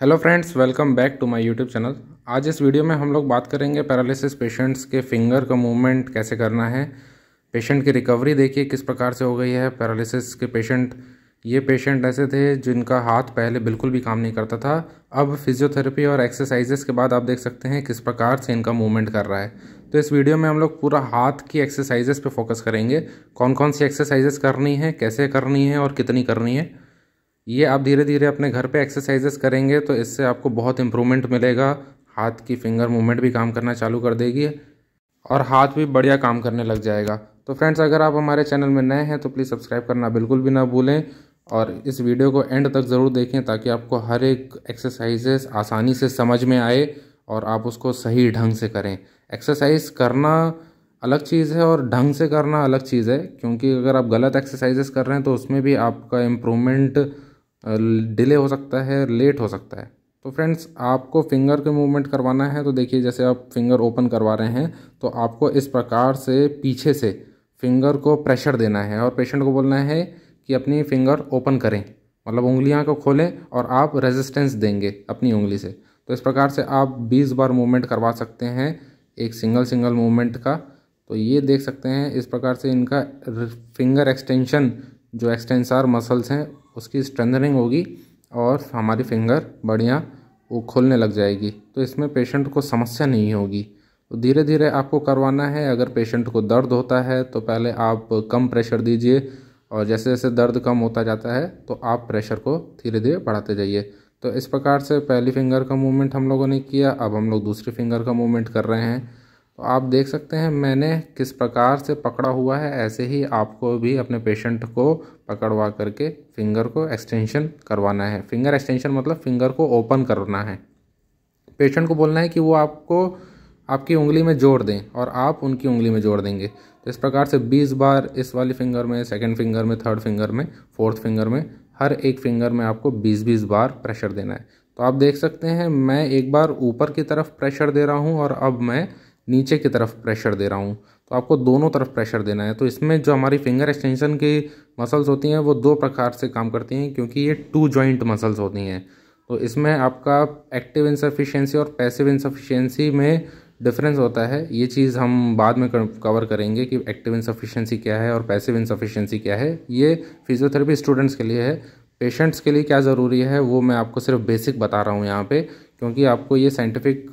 hello friends welcome back to my YouTube channel आज इस video में हम लोग बात करेंगे पैरालिसिस पेशेंट्स के फिंगर का मूवमेंट कैसे करना है पेशेंट की रिकवरी देखिए किस प्रकार से हो गई है पैरालिसिस के पेशेंट ये पेशेंट ऐसे थे जिनका हाथ पहले बिल्कुल भी काम नहीं करता था अब फिजियोथेरेपी और एक्सरसाइजेस के बाद आप देख सकते हैं किस प्रकार से इनका मूवमेंट कर रहा है तो इस वीडियो में हम लोग पूरा हाथ की एक्सरसाइजेस पे फोकस करेंगे कौन कौन सी एक्सरसाइजेस करनी है कैसे करनी है और कितनी करनी है ये आप धीरे धीरे अपने घर पे एक्सरसाइजेस करेंगे तो इससे आपको बहुत इम्प्रूवमेंट मिलेगा हाथ की फिंगर मूवमेंट भी काम करना चालू कर देगी और हाथ भी बढ़िया काम करने लग जाएगा तो फ्रेंड्स अगर आप हमारे चैनल में नए हैं तो प्लीज़ सब्सक्राइब करना बिल्कुल भी ना भूलें और इस वीडियो को एंड तक ज़रूर देखें ताकि आपको हर एक एक्सरसाइजेस आसानी से समझ में आए और आप उसको सही ढंग से करें एक्सरसाइज करना अलग चीज़ है और ढंग से करना अलग चीज़ है क्योंकि अगर आप गलत एक्सरसाइजेस कर रहे हैं तो उसमें भी आपका इम्प्रूवमेंट डिले हो सकता है लेट हो सकता है तो फ्रेंड्स आपको फिंगर के मूवमेंट करवाना है तो देखिए जैसे आप फिंगर ओपन करवा रहे हैं तो आपको इस प्रकार से पीछे से फिंगर को प्रेशर देना है और पेशेंट को बोलना है कि अपनी फिंगर ओपन करें मतलब उंगलियां को खोलें और आप रेजिस्टेंस देंगे अपनी उंगली से तो इस प्रकार से आप 20 बार मूवमेंट करवा सकते हैं एक सिंगल सिंगल मूवमेंट का तो ये देख सकते हैं इस प्रकार से इनका फिंगर एक्सटेंशन जो एक्सटेंसार मसल्स हैं उसकी स्ट्रेंथनिंग होगी और हमारी फिंगर बढ़िया वो खुलने लग जाएगी तो इसमें पेशेंट को समस्या नहीं होगी तो धीरे धीरे आपको करवाना है अगर पेशेंट को दर्द होता है तो पहले आप कम प्रेशर दीजिए और जैसे जैसे दर्द कम होता जाता है तो आप प्रेशर को धीरे धीरे बढ़ाते जाइए तो इस प्रकार से पहली फिंगर का मूवमेंट हम लोगों ने किया अब हम लोग दूसरी फिंगर का मूवमेंट कर रहे हैं तो आप देख सकते हैं मैंने किस प्रकार से पकड़ा हुआ है ऐसे ही आपको भी अपने पेशेंट को पकड़वा करके फिंगर को एक्सटेंशन करवाना है फिंगर एक्सटेंशन मतलब फिंगर को ओपन करना है पेशेंट को बोलना है कि वो आपको आपकी उंगली में जोड़ दें और आप उनकी उंगली में जोड़ देंगे तो इस प्रकार से 20 बार इस वाली फिंगर में सेकंड फिंगर में थर्ड फिंगर में फोर्थ फिंगर में हर एक फिंगर में आपको 20-20 बार प्रेशर देना है तो आप देख सकते हैं मैं एक बार ऊपर की तरफ प्रेशर दे रहा हूँ और अब मैं नीचे की तरफ प्रेशर दे रहा हूँ तो आपको दोनों तरफ प्रेशर देना है तो इसमें जो हमारी फिंगर एक्सटेंशन की मसल्स होती हैं वो दो प्रकार से काम करती हैं क्योंकि ये टू जॉइंट मसल्स होती हैं तो इसमें आपका एक्टिव इंसफिशियंसी और पैसिव इंसफिशियंसी में डिफरेंस होता है ये चीज़ हम बाद में कवर करेंगे कि एक्टिव इंसफिशियंसी क्या है और पैसिव इंसफिशियंसी क्या है ये फिजियोथेरेपी स्टूडेंट्स के लिए है पेशेंट्स के लिए क्या ज़रूरी है वो मैं आपको सिर्फ बेसिक बता रहा हूँ यहाँ पे क्योंकि आपको ये साइंटिफिक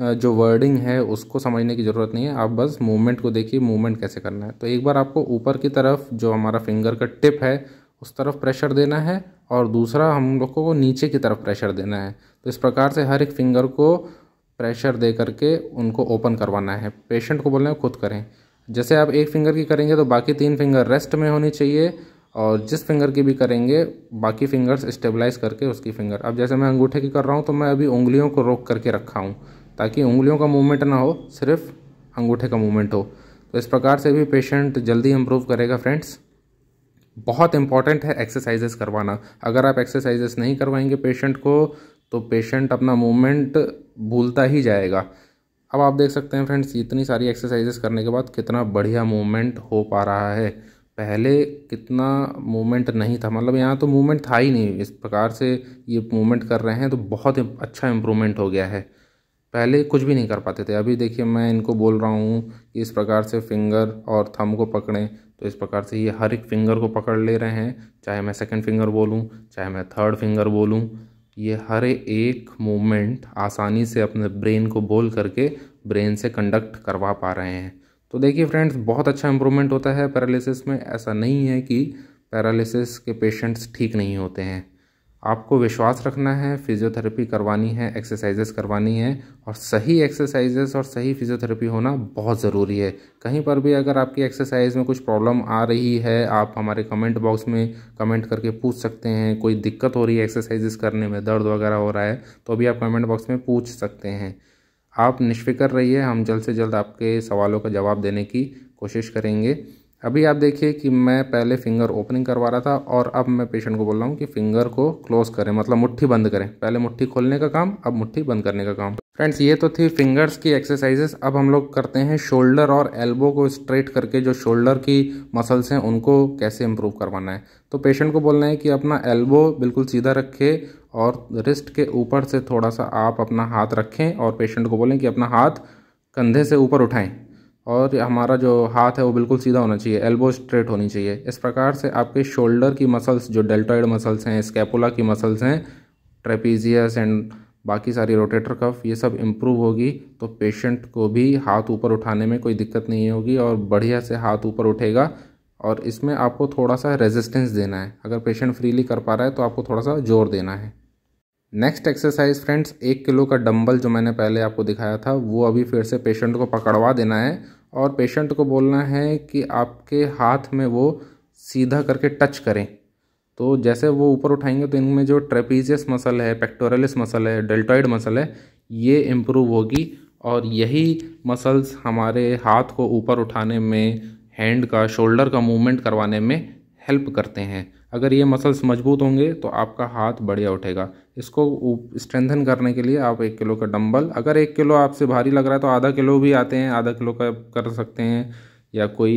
जो वर्डिंग है उसको समझने की ज़रूरत नहीं है आप बस मूवमेंट को देखिए मूवमेंट कैसे करना है तो एक बार आपको ऊपर की तरफ जो हमारा फिंगर का टिप है उस तरफ प्रेशर देना है और दूसरा हम लोग को नीचे की तरफ प्रेशर देना है तो इस प्रकार से हर एक फिंगर को प्रेशर दे करके उनको ओपन करवाना है पेशेंट को बोलना है खुद करें जैसे आप एक फिंगर की करेंगे तो बाकी तीन फिंगर रेस्ट में होनी चाहिए और जिस फिंगर की भी करेंगे बाकी फिंगर्स स्टेबलाइज करके उसकी फिंगर अब जैसे मैं अंगूठे की कर रहा हूँ तो मैं अभी उंगलियों को रोक करके रखा हूँ ताकि उंगलियों का मूवमेंट ना हो सिर्फ अंगूठे का मूवमेंट हो तो इस प्रकार से भी पेशेंट जल्दी इम्प्रूव करेगा फ्रेंड्स बहुत इंपॉर्टेंट है एक्सरसाइजेस करवाना अगर आप एक्सरसाइजेस नहीं करवाएंगे पेशेंट को तो पेशेंट अपना मूवमेंट भूलता ही जाएगा अब आप देख सकते हैं फ्रेंड्स इतनी सारी एक्सरसाइजेस करने के बाद कितना बढ़िया मूवमेंट हो पा रहा है पहले कितना मूवमेंट नहीं था मतलब यहाँ तो मूवमेंट था ही नहीं इस प्रकार से ये मूवमेंट कर रहे हैं तो बहुत अच्छा इम्प्रूवमेंट हो गया है पहले कुछ भी नहीं कर पाते थे अभी देखिए मैं इनको बोल रहा हूँ कि इस प्रकार से फिंगर और थम को पकड़ें तो इस प्रकार से ये हर एक फिंगर को पकड़ ले रहे हैं चाहे मैं सेकंड फिंगर बोलूँ चाहे मैं थर्ड फिंगर बोलूँ ये हर एक मूवमेंट आसानी से अपने ब्रेन को बोल करके ब्रेन से कंडक्ट करवा पा रहे हैं तो देखिए फ्रेंड्स बहुत अच्छा इम्प्रूवमेंट होता है पैरालिसिस में ऐसा नहीं है कि पैरालिसिस के पेशेंट्स ठीक नहीं होते हैं आपको विश्वास रखना है फिजियोथेरेपी करवानी है एक्सरसाइजेस करवानी है और सही एक्सरसाइजेस और सही फिजियोथेरेपी होना बहुत ज़रूरी है कहीं पर भी अगर आपकी एक्सरसाइज में कुछ प्रॉब्लम आ रही है आप हमारे कमेंट बॉक्स में कमेंट करके पूछ सकते हैं कोई दिक्कत हो रही है एक्सरसाइजेस करने में दर्द वगैरह हो रहा है तो भी आप कमेंट बॉक्स में पूछ सकते हैं आप निष्फिक्र रहिए हम जल्द से जल्द आपके सवालों का जवाब देने की कोशिश करेंगे अभी आप देखिए कि मैं पहले फिंगर ओपनिंग करवा रहा था और अब मैं पेशेंट को बोल रहा हूँ कि फिंगर को क्लोज करें मतलब मुट्ठी बंद करें पहले मुट्ठी खोलने का काम अब मुट्ठी बंद करने का काम फ्रेंड्स ये तो थी फिंगर्स की एक्सरसाइजेस अब हम लोग करते हैं शोल्डर और एल्बो को स्ट्रेट करके जो शोल्डर की मसल्स हैं उनको कैसे इम्प्रूव करवाना है तो पेशेंट को बोलना है कि अपना एल्बो बिल्कुल सीधा रखे और रिस्ट के ऊपर से थोड़ा सा आप अपना हाथ रखें और पेशेंट को बोलें कि अपना हाथ कंधे से ऊपर उठाएं और हमारा जो हाथ है वो बिल्कुल सीधा होना चाहिए एल्बो स्ट्रेट होनी चाहिए इस प्रकार से आपके शोल्डर की मसल्स जो डेल्टॉइड मसल्स हैं स्कैपुला की मसल्स हैं ट्रेपीजियस एंड बाकी सारी रोटेटर कफ ये सब इम्प्रूव होगी तो पेशेंट को भी हाथ ऊपर उठाने में कोई दिक्कत नहीं होगी और बढ़िया से हाथ ऊपर उठेगा और इसमें आपको थोड़ा सा रेजिस्टेंस देना है अगर पेशेंट फ्रीली कर पा रहा है तो आपको थोड़ा सा जोर देना है नेक्स्ट एक्सरसाइज फ्रेंड्स एक किलो का डंबल जो मैंने पहले आपको दिखाया था वो अभी फिर से पेशेंट को पकड़वा देना है और पेशेंट को बोलना है कि आपके हाथ में वो सीधा करके टच करें तो जैसे वो ऊपर उठाएंगे तो इनमें जो ट्रेपीजियस मसल है पेक्टोरलिस मसल है डेल्टॉइड मसल है ये इम्प्रूव होगी और यही मसल्स हमारे हाथ को ऊपर उठाने में हैंड का शोल्डर का मूवमेंट करवाने में हेल्प करते हैं अगर ये मसल्स मजबूत होंगे तो आपका हाथ बढ़िया उठेगा इसको स्ट्रेंथन करने के लिए आप एक किलो का डंबल अगर एक किलो आपसे भारी लग रहा है तो आधा किलो भी आते हैं आधा किलो का कर सकते हैं या कोई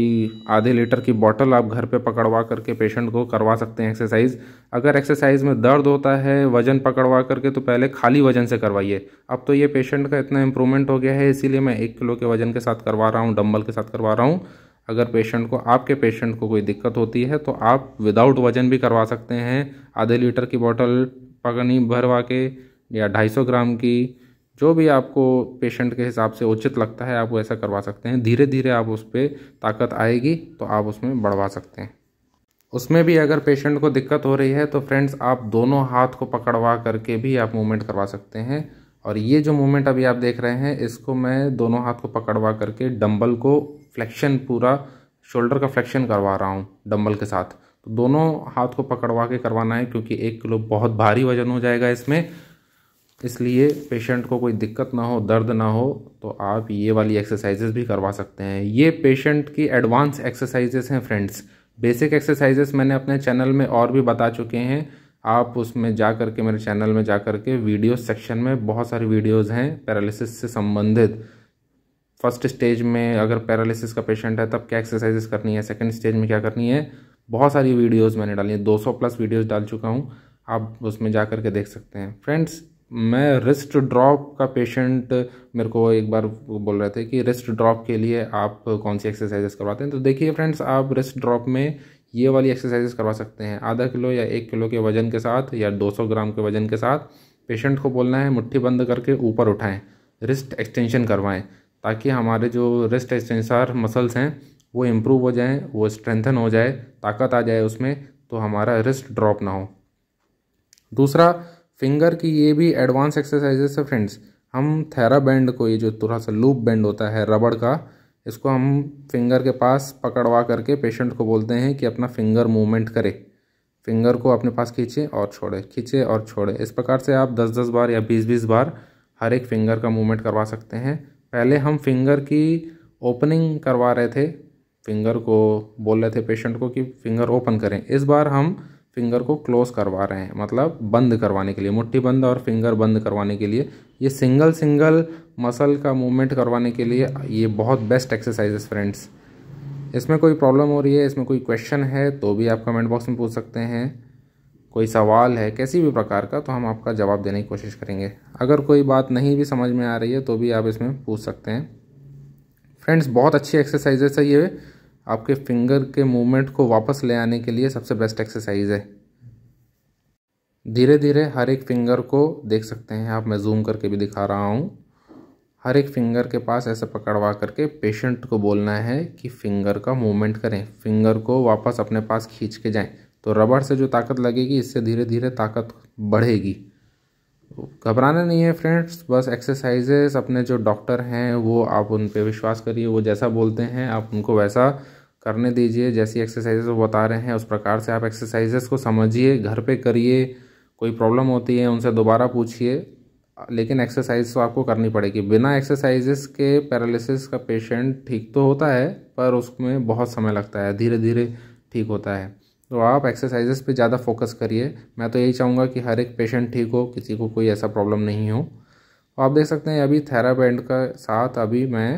आधे लीटर की बॉटल आप घर पे पकड़वा करके पेशेंट को करवा सकते हैं एक्सरसाइज अगर एक्सरसाइज में दर्द होता है वजन पकड़वा करके तो पहले खाली वजन से करवाइए अब तो ये पेशेंट का इतना इम्प्रूवमेंट हो गया है इसीलिए मैं एक किलो के वजन के साथ करवा रहा हूँ डम्बल के साथ करवा रहा हूँ अगर पेशेंट को आपके पेशेंट को कोई दिक्कत होती है तो आप विदाउट वजन भी करवा सकते हैं आधे लीटर की बॉटल पगनी भरवा के या ढाई सौ ग्राम की जो भी आपको पेशेंट के हिसाब से उचित लगता है आप वैसा करवा सकते हैं धीरे धीरे आप उस पर ताकत आएगी तो आप उसमें बढ़वा सकते हैं उसमें भी अगर पेशेंट को दिक्कत हो रही है तो फ्रेंड्स आप दोनों हाथ को पकड़वा करके भी आप मूवमेंट करवा सकते हैं और ये जो मूवमेंट अभी आप देख रहे हैं इसको मैं दोनों हाथ को पकड़वा करके डंबल को फ्लेक्शन पूरा शोल्डर का फ्लेक्शन करवा रहा हूँ डम्बल के साथ तो दोनों हाथ को पकड़वा के करवाना है क्योंकि एक किलो बहुत भारी वजन हो जाएगा इसमें इसलिए पेशेंट को कोई दिक्कत ना हो दर्द ना हो तो आप ये वाली एक्सरसाइजेस भी करवा सकते हैं ये पेशेंट की एडवांस एक्सरसाइजेस हैं फ्रेंड्स बेसिक एक्सरसाइजेस मैंने अपने चैनल में और भी बता चुके हैं आप उसमें जा कर के मेरे चैनल में जा कर के वीडियो सेक्शन में बहुत सारी वीडियोज़ हैं पैरालिसिस से संबंधित फर्स्ट स्टेज में अगर पैरालिसिस का पेशेंट है तब क्या एक्सरसाइजेस करनी है सेकेंड स्टेज में क्या करनी है बहुत सारी वीडियोस मैंने डाली हैं 200 प्लस वीडियोस डाल चुका हूँ आप उसमें जा कर के देख सकते हैं फ्रेंड्स मैं रिस्ट ड्रॉप का पेशेंट मेरे को एक बार बोल रहे थे कि रिस्ट ड्रॉप के लिए आप कौन सी एक्सरसाइजेस करवाते हैं तो देखिए फ्रेंड्स आप रिस्ट ड्रॉप में ये वाली एक्सरसाइजेस करवा सकते हैं आधा किलो या एक किलो के वजन के साथ या 200 ग्राम के वजन के साथ पेशेंट को बोलना है मुट्ठी बंद करके ऊपर उठाएं रिस्ट एक्सटेंशन करवाएं ताकि हमारे जो रिस्ट एक्सटेंसार मसल्स हैं वो इम्प्रूव हो जाएँ वो स्ट्रेंथन हो जाए ताकत आ जाए उसमें तो हमारा रिस्ट ड्रॉप ना हो दूसरा फिंगर की ये भी एडवांस एक्सरसाइजेस है फ्रेंड्स हम थैरा बैंड को ये जो थोड़ा सा लूप बैंड होता है रबड़ का इसको हम फिंगर के पास पकड़वा करके पेशेंट को बोलते हैं कि अपना फिंगर मूवमेंट करे फिंगर को अपने पास खींचे और छोड़े खींचे और छोड़े इस प्रकार से आप दस दस बार या बीस बीस बार हर एक फिंगर का मूवमेंट करवा सकते हैं पहले हम फिंगर की ओपनिंग करवा रहे थे फिंगर को बोल रहे थे पेशेंट को कि फिंगर ओपन करें इस बार हम फिंगर को क्लोज करवा रहे हैं मतलब बंद करवाने के लिए मुट्ठी बंद और फिंगर बंद करवाने के लिए ये सिंगल सिंगल मसल का मूवमेंट करवाने के लिए ये बहुत बेस्ट एक्सरसाइजेस फ्रेंड्स इसमें कोई प्रॉब्लम हो रही है इसमें कोई क्वेश्चन है तो भी आप कमेंट बॉक्स में पूछ सकते हैं कोई सवाल है किसी भी प्रकार का तो हम आपका जवाब देने की कोशिश करेंगे अगर कोई बात नहीं भी समझ में आ रही है तो भी आप इसमें पूछ सकते हैं फ्रेंड्स बहुत अच्छी एक्सरसाइजेस है ये आपके फिंगर के मूवमेंट को वापस ले आने के लिए सबसे बेस्ट एक्सरसाइज है धीरे धीरे हर एक फिंगर को देख सकते हैं आप मैं जूम करके भी दिखा रहा हूँ हर एक फिंगर के पास ऐसे पकड़वा करके पेशेंट को बोलना है कि फिंगर का मूवमेंट करें फिंगर को वापस अपने पास खींच के जाएं तो रबड़ से जो ताकत लगेगी इससे धीरे धीरे ताकत बढ़ेगी घबराना नहीं है फ्रेंड्स बस एक्सरसाइजेस अपने जो डॉक्टर हैं वो आप उन पर विश्वास करिए वो जैसा बोलते हैं आप उनको वैसा करने दीजिए जैसी एक्सरसाइजेस वो बता रहे हैं उस प्रकार से आप एक्सरसाइजेस को समझिए घर पे करिए कोई प्रॉब्लम होती है उनसे दोबारा पूछिए लेकिन एक्सरसाइज तो आपको करनी पड़ेगी बिना एक्सरसाइजेस के पैरालिसिस का पेशेंट ठीक तो होता है पर उसमें बहुत समय लगता है धीरे धीरे ठीक होता है तो आप एक्सरसाइजेस पे ज़्यादा फोकस करिए मैं तो यही चाहूँगा कि हर एक पेशेंट ठीक हो किसी को कोई ऐसा प्रॉब्लम नहीं हो तो आप देख सकते हैं अभी थैराबैंड का साथ अभी मैं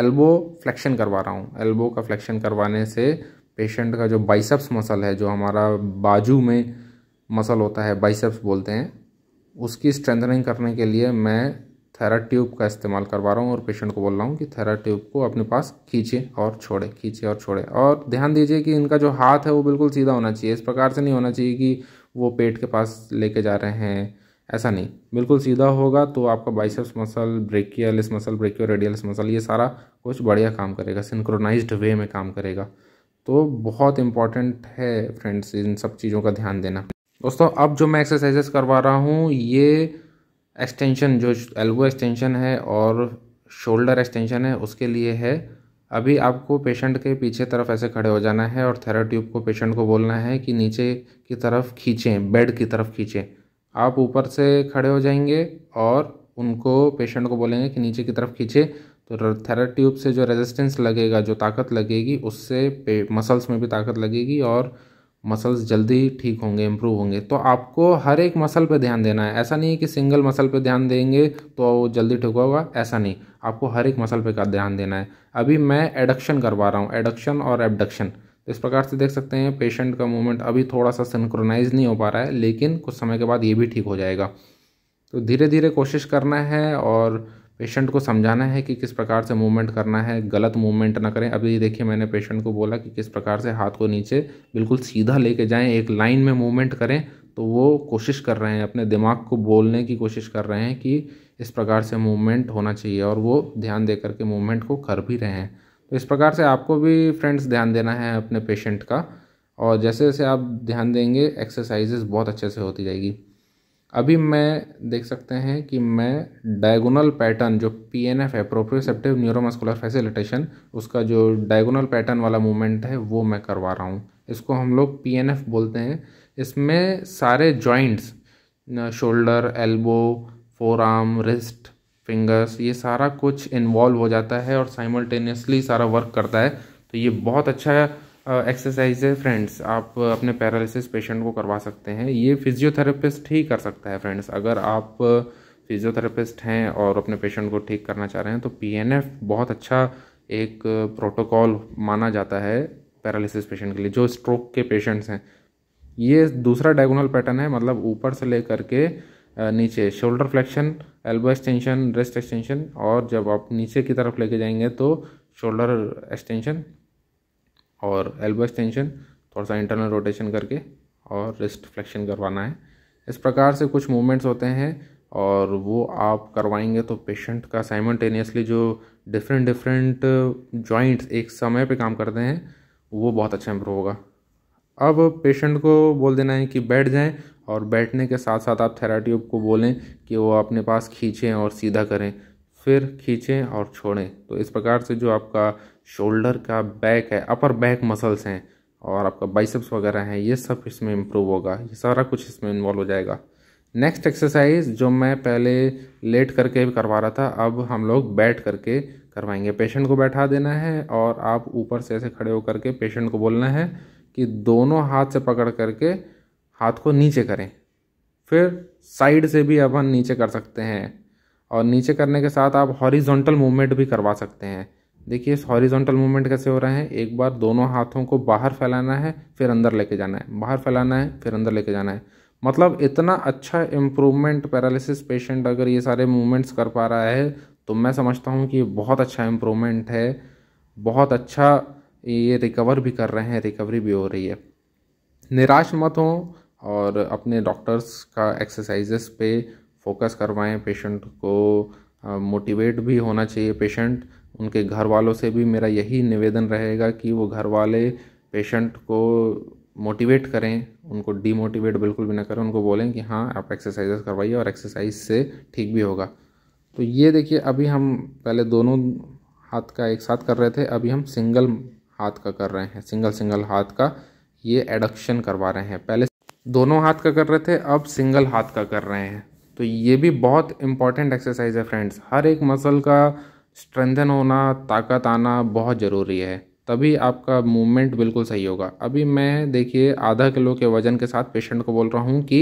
एल्बो फ्लेक्शन करवा रहा हूँ एल्बो का फ्लेक्शन करवाने से पेशेंट का जो बाइसेप्स मसल है जो हमारा बाजू में मसल होता है बाइसप्स बोलते हैं उसकी स्ट्रेंथनिंग करने के लिए मैं थैरा ट्यूब का इस्तेमाल करवा रहा हूँ और पेशेंट को बोल रहा हूँ कि थैरा ट्यूब को अपने पास खींचे और छोड़े खींचे और छोड़े और ध्यान दीजिए कि इनका जो हाथ है वो बिल्कुल सीधा होना चाहिए इस प्रकार से नहीं होना चाहिए कि वो पेट के पास लेके जा रहे हैं ऐसा नहीं बिल्कुल सीधा होगा तो आपका biceps muscle brachialis muscle brachioradialis muscle ये सारा कुछ बढ़िया काम करेगा सिंक्रोनाइज वे में काम करेगा तो बहुत इंपॉर्टेंट है फ्रेंड्स इन सब चीज़ों का ध्यान देना दोस्तों अब जो मैं एक्सरसाइजेस करवा रहा हूँ ये एक्सटेंशन जो एल्बो एक्सटेंशन है और शोल्डर एक्सटेंशन है उसके लिए है अभी आपको पेशेंट के पीछे तरफ ऐसे खड़े हो जाना है और थेराट्यूब को पेशेंट को बोलना है कि नीचे की तरफ खींचें बेड की तरफ खींचें आप ऊपर से खड़े हो जाएंगे और उनको पेशेंट को बोलेंगे कि नीचे की तरफ खींचे तो थेराट्यूब से जो रेजिस्टेंस लगेगा जो ताकत लगेगी उससे मसल्स में भी ताकत लगेगी और मसल्स जल्दी ठीक होंगे इम्प्रूव होंगे तो आपको हर एक मसल पे ध्यान देना है ऐसा नहीं है कि सिंगल मसल पे ध्यान देंगे तो जल्दी ठीक होगा ऐसा नहीं आपको हर एक मसल पे का ध्यान देना है अभी मैं एडक्शन करवा रहा हूँ एडक्शन और एबडक्शन तो इस प्रकार से देख सकते हैं पेशेंट का मूवमेंट अभी थोड़ा सा सिंक्रोनाइज नहीं हो पा रहा है लेकिन कुछ समय के बाद ये भी ठीक हो जाएगा तो धीरे धीरे कोशिश करना है और पेशेंट को समझाना है कि किस प्रकार से मूवमेंट करना है गलत मूवमेंट ना करें अभी देखिए मैंने पेशेंट को बोला कि किस प्रकार से हाथ को नीचे बिल्कुल सीधा लेके जाएं एक लाइन में मूवमेंट करें तो वो कोशिश कर रहे हैं अपने दिमाग को बोलने की कोशिश कर रहे हैं कि इस प्रकार से मूवमेंट होना चाहिए और वो ध्यान दे करके मूवमेंट को कर भी रहे हैं तो इस प्रकार से आपको भी फ्रेंड्स ध्यान देना है अपने पेशेंट का और जैसे जैसे आप ध्यान देंगे एक्सरसाइजेज़ बहुत अच्छे से होती जाएगी अभी मैं देख सकते हैं कि मैं डायगोनल पैटर्न जो P N F proprioceptive proprioceptive neuromuscular facilitation उसका जो डायगोनल पैटर्न वाला मूवमेंट है वो मैं करवा रहा हूँ इसको हम लोग पी एन एफ बोलते हैं इसमें सारे joints shoulder elbow forearm wrist fingers ये सारा कुछ इन्वॉल्व हो जाता है और साइमल्टेनियसली सारा वर्क करता है तो ये बहुत अच्छा एक्सरसाइज है फ्रेंड्स आप अपने पैरालिसिस पेशेंट को करवा सकते हैं ये फिजियोथेरेपिस्ट ही कर सकता है फ्रेंड्स अगर आप फिजियोथेरेपिस्ट हैं और अपने पेशेंट को ठीक करना चाह रहे हैं तो पीएनएफ बहुत अच्छा एक प्रोटोकॉल माना जाता है पैरालिसिस पेशेंट के लिए जो स्ट्रोक के पेशेंट्स हैं ये दूसरा डायगोनल पैटर्न है मतलब ऊपर से लेकर के नीचे shoulder flexion elbow extension wrist extension और जब आप नीचे की तरफ लेके जाएंगे तो शोल्डर एक्सटेंशन और एल्बो एक्सटेंशन थोड़ा सा इंटरनल रोटेशन करके और रिस्ट फ्लेक्शन करवाना है इस प्रकार से कुछ मूवमेंट्स होते हैं और वो आप करवाएंगे तो पेशेंट का साइमल्टेनियसली जो डिफरेंट डिफरेंट जॉइंट्स एक समय पे काम करते हैं वो बहुत अच्छा इम्प्रूव होगा अब पेशेंट को बोल देना है कि बैठ जाएं और बैठने के साथ साथ आप थेराट्यूब को बोलें कि वो अपने पास खींचें और सीधा करें फिर खींचें और छोड़ें तो इस प्रकार से जो आपका शोल्डर का बैक है अपर बैक मसल्स हैं और आपका बाइसेप्स वगैरह हैं ये सब इसमें इम्प्रूव होगा ये सारा कुछ इसमें इन्वॉल्व हो जाएगा नेक्स्ट एक्सरसाइज जो मैं पहले लेट करके भी करवा रहा था अब हम लोग बैठ करके करवाएंगे पेशेंट को बैठा देना है और आप ऊपर से ऐसे खड़े होकर के पेशेंट को बोलना है कि दोनों हाथ से पकड़ करके हाथ को नीचे करें फिर साइड से भी अपन नीचे कर सकते हैं और नीचे करने के साथ आप हॉरिजॉन्टल मूवमेंट भी करवा सकते हैं देखिए इस हॉरिजॉन्टल मूवमेंट कैसे हो रहा है एक बार दोनों हाथों को बाहर फैलाना है फिर अंदर लेके जाना है बाहर फैलाना है फिर अंदर लेके जाना है मतलब इतना अच्छा इम्प्रूवमेंट पैरालिसिस पेशेंट अगर ये सारे मूवमेंट्स कर पा रहा है तो मैं समझता हूँ कि बहुत अच्छा इम्प्रूवमेंट है बहुत अच्छा ये रिकवर भी कर रहे हैं रिकवरी भी हो रही है निराश मत हों और अपने डॉक्टर्स का एक्सरसाइजेस पे फोकस करवाएं पेशेंट को मोटिवेट भी होना चाहिए पेशेंट उनके घर वालों से भी मेरा यही निवेदन रहेगा कि वो घर वाले पेशेंट को मोटिवेट करें उनको डीमोटिवेट बिल्कुल भी ना करें उनको बोलें कि हाँ आप एक्सरसाइजेस करवाइए और एक्सरसाइज से ठीक भी होगा तो ये देखिए अभी हम पहले दोनों हाथ का एक साथ कर रहे थे अभी हम सिंगल हाथ का कर रहे हैं सिंगल सिंगल हाथ का ये एडक्शन करवा रहे हैं पहले दोनों हाथ का कर रहे थे अब सिंगल हाथ का कर रहे हैं तो ये भी बहुत इंपॉर्टेंट एक्सरसाइज है फ्रेंड्स हर एक मसल का स्ट्रेंथन होना ताकत आना बहुत ज़रूरी है तभी आपका मूवमेंट बिल्कुल सही होगा अभी मैं देखिए आधा किलो के वज़न के साथ पेशेंट को बोल रहा हूँ कि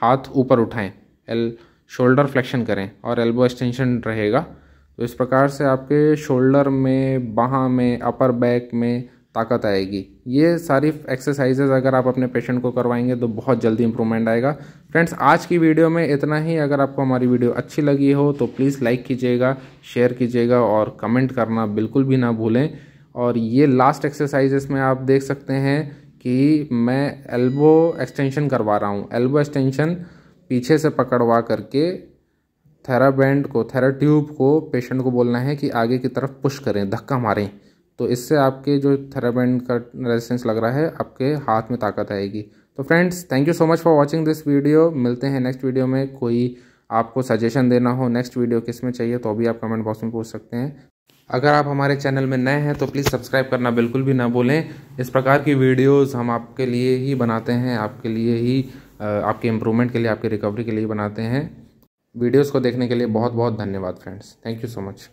हाथ ऊपर उठाएं एल शोल्डर फ्लेक्शन करें और एल्बो एक्सटेंशन रहेगा तो इस प्रकार से आपके शोल्डर में बाहाँ में अपर बैक में ताकत आएगी ये सारी एक्सरसाइजेज अगर आप अपने पेशेंट को करवाएंगे तो बहुत जल्दी इंप्रूवमेंट आएगा फ्रेंड्स आज की वीडियो में इतना ही अगर आपको हमारी वीडियो अच्छी लगी हो तो प्लीज़ लाइक कीजिएगा शेयर कीजिएगा और कमेंट करना बिल्कुल भी ना भूलें और ये लास्ट एक्सरसाइजेस में आप देख सकते हैं कि मैं एल्बो एक्सटेंशन करवा रहा हूँ एल्बो एक्सटेंशन पीछे से पकड़वा करके थेरा को थेरा ट्यूब को पेशेंट को बोलना है कि आगे की तरफ पुश करें धक्का मारें तो इससे आपके जो थेरा का रेजिस्टेंस लग रहा है आपके हाथ में ताकत आएगी तो friends thank you so much for watching this video मिलते हैं नेक्स्ट वीडियो में कोई आपको सजेशन देना हो नेक्स्ट वीडियो किस में चाहिए तो भी आप कमेंट बॉक्स में पूछ सकते हैं अगर आप हमारे चैनल में नए हैं तो प्लीज़ सब्सक्राइब करना बिल्कुल भी ना भूलें इस प्रकार की वीडियोस हम आपके लिए ही बनाते हैं आपके लिए ही आपके इम्प्रूवमेंट के लिए आपके रिकवरी के लिए बनाते हैं वीडियोस को देखने के लिए बहुत बहुत धन्यवाद friends thank you so much